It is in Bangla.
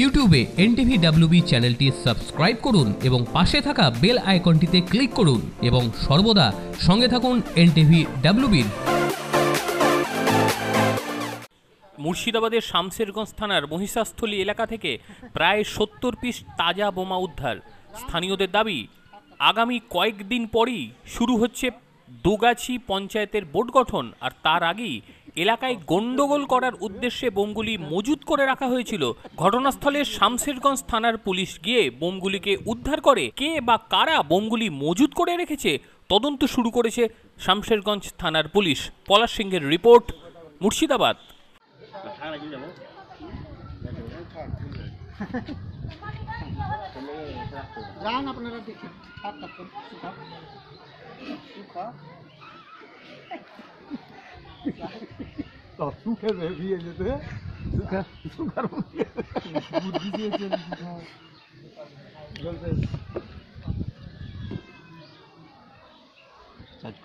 ইউটিউবে এনটিভি ডাব্লিউবি চ্যানেলটি সাবস্ক্রাইব করুন এবং পাশে থাকা বেল আইকনটিতে ক্লিক করুন এবং সর্বদা সঙ্গে থাকুন এনটিভি ডাব্লিউবির মুর্শিদাবাদের শামসেরগঞ্জ থানার মহিষাস্থলী এলাকা থেকে প্রায় সত্তর পিস তাজা বোমা উদ্ধার স্থানীয়দের দাবি আগামী কয়েকদিন পরই শুরু হচ্ছে দোগাছি পঞ্চায়েতের বোর্ড গঠন আর তার আগেই এলাকায় গণ্ডগোল করার উদ্দেশ্যে বোমগুলি মজুত করে রাখা হয়েছিল ঘটনাস্থলে শামশেরগঞ্জ থানার পুলিশ গিয়ে বোমগুলিকে উদ্ধার করে কে বা কারা বোমগুলি মজুত করে রেখেছে তদন্ত শুরু করেছে শামশেরগঞ্জ থানার পুলিশ পলাশ সিংহের report Murshidabad Da Zucker veriyeledi. Zucker, Zucker Vurdu diye geldi. Gel